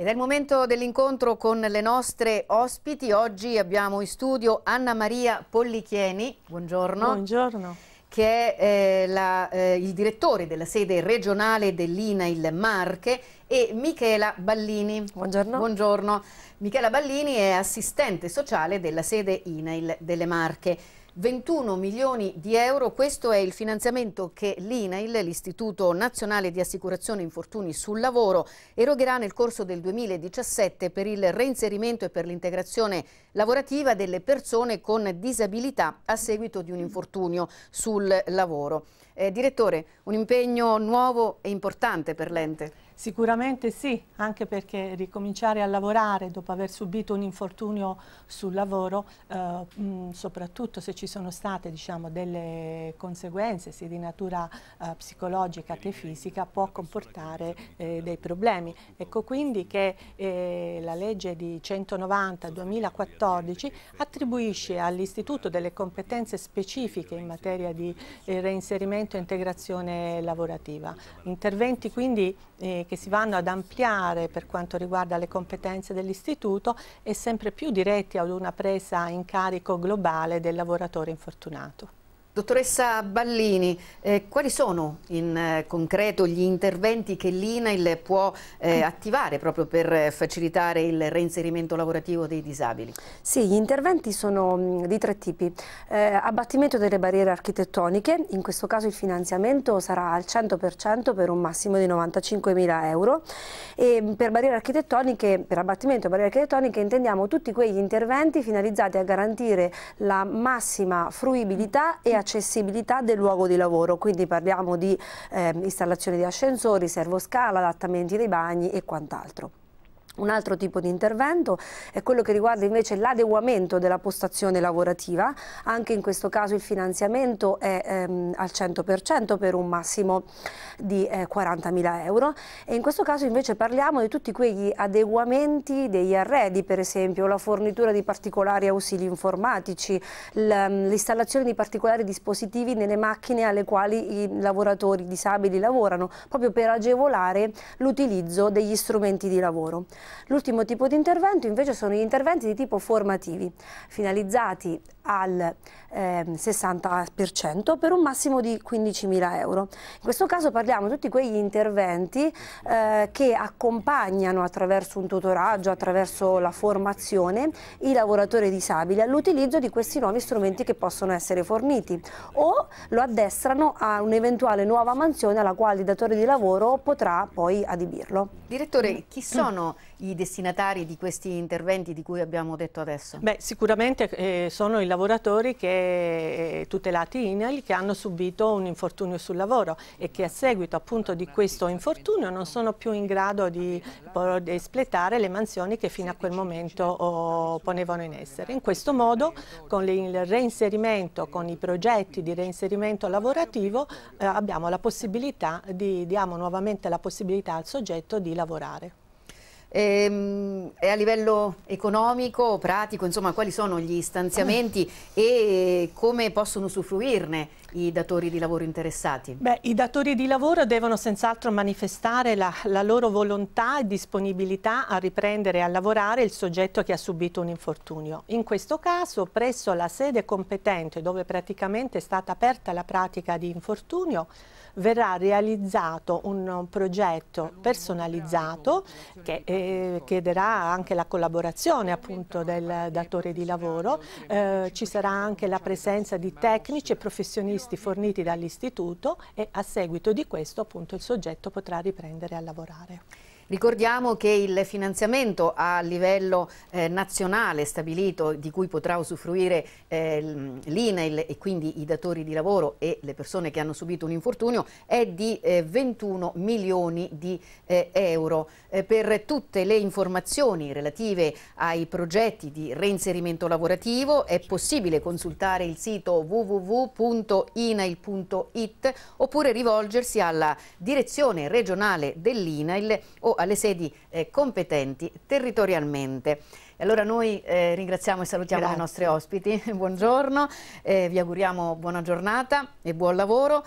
Ed è il momento dell'incontro con le nostre ospiti. Oggi abbiamo in studio Anna Maria Pollichieni. Buongiorno. Buongiorno. Che è eh, la, eh, il direttore della sede regionale dell'INAIL Marche e Michela Ballini. Buongiorno. Buongiorno. Michela Ballini è assistente sociale della sede INAIL delle Marche. 21 milioni di euro, questo è il finanziamento che l'INAIL, l'Istituto Nazionale di Assicurazione Infortuni sul Lavoro, erogherà nel corso del 2017 per il reinserimento e per l'integrazione lavorativa delle persone con disabilità a seguito di un infortunio sul lavoro. Eh, direttore, un impegno nuovo e importante per l'ente. Sicuramente sì, anche perché ricominciare a lavorare dopo aver subito un infortunio sul lavoro, eh, mh, mm, soprattutto se ci sono state diciamo, delle conseguenze sia di natura eh, psicologica che fisica, può comportare eh, dei problemi. Ecco quindi che eh, la legge di 190-2014 attribuisce all'Istituto delle competenze specifiche in materia di eh, reinserimento e integrazione lavorativa. Interventi quindi eh, che si vanno ad ampliare per quanto riguarda le competenze dell'istituto e sempre più diretti ad una presa in carico globale del lavoratore infortunato. Dottoressa Ballini, eh, quali sono in eh, concreto gli interventi che l'INAIL può eh, attivare proprio per facilitare il reinserimento lavorativo dei disabili? Sì, gli interventi sono mh, mm, di tre tipi. Eh, abbattimento delle barriere architettoniche, in questo caso il finanziamento sarà al 100% per un massimo di 95.000 euro e mm, per barriere architettoniche, per abbattimento delle barriere architettoniche intendiamo tutti quegli interventi finalizzati a garantire la massima fruibilità e accessibilità accessibilità del luogo di lavoro, quindi parliamo di eh, installazione di ascensori, servoscala, adattamenti dei bagni e quant'altro. Un altro tipo di intervento è quello che riguarda invece l'adeguamento della postazione lavorativa, anche in questo caso il finanziamento è ehm, al 100% per un massimo di eh, 40.000 euro e in questo caso invece parliamo di tutti quegli adeguamenti degli arredi, per esempio la fornitura di particolari ausili informatici, l'installazione di particolari dispositivi nelle macchine alle quali i lavoratori disabili lavorano, proprio per agevolare l'utilizzo degli strumenti di lavoro. L'ultimo tipo di intervento invece sono gli interventi di tipo formativi, finalizzati al eh, 60% per un massimo di 15.000 euro. In questo caso parliamo di tutti quegli interventi eh, che accompagnano attraverso un tutoraggio, attraverso la formazione, i lavoratori disabili all'utilizzo di questi nuovi strumenti che possono essere forniti o lo addestrano a un'eventuale nuova mansione alla quale il datore di lavoro potrà poi adibirlo. Direttore, chi sono i destinatari di questi interventi di cui abbiamo detto adesso? Beh, sicuramente eh, sono i lavoratori lavoratori che, eh, tutelati INAIL che hanno subito un infortunio sul lavoro e che a seguito appunto di questo infortunio non sono più in grado di, espletare le mansioni che fino a quel momento oh, ponevano in essere. In questo modo con il reinserimento, con i progetti di reinserimento lavorativo eh, abbiamo la possibilità di, diamo nuovamente la possibilità al soggetto di lavorare. Ehm, e, a livello economico, pratico, insomma, quali sono gli stanziamenti ah. e come possono usufruirne i datori di lavoro interessati? Beh, I datori di lavoro devono senz'altro manifestare la, la, loro volontà e disponibilità a riprendere a lavorare il soggetto che ha subito un infortunio. In questo caso, presso la sede competente dove praticamente è stata aperta la pratica di infortunio, verrà realizzato un progetto personalizzato che eh, chiederà anche la collaborazione appunto del datore di lavoro, eh, ci sarà anche la presenza di tecnici e professionisti acquisti forniti dall'istituto e a seguito di questo appunto il soggetto potrà riprendere a lavorare. Ricordiamo che il finanziamento a livello eh, nazionale stabilito di cui potrà usufruire eh, l'INAIL e quindi i datori di lavoro e le persone che hanno subito un infortunio è di eh, 21 milioni di eh, euro. Eh, per tutte le informazioni relative ai progetti di reinserimento lavorativo è possibile consultare il sito www.inail.it oppure rivolgersi alla direzione regionale dell'INAIL o alle sedi eh, competenti territorialmente. E allora noi eh, ringraziamo e salutiamo Grazie. i nostri ospiti, buongiorno, eh, vi auguriamo buona giornata e buon lavoro.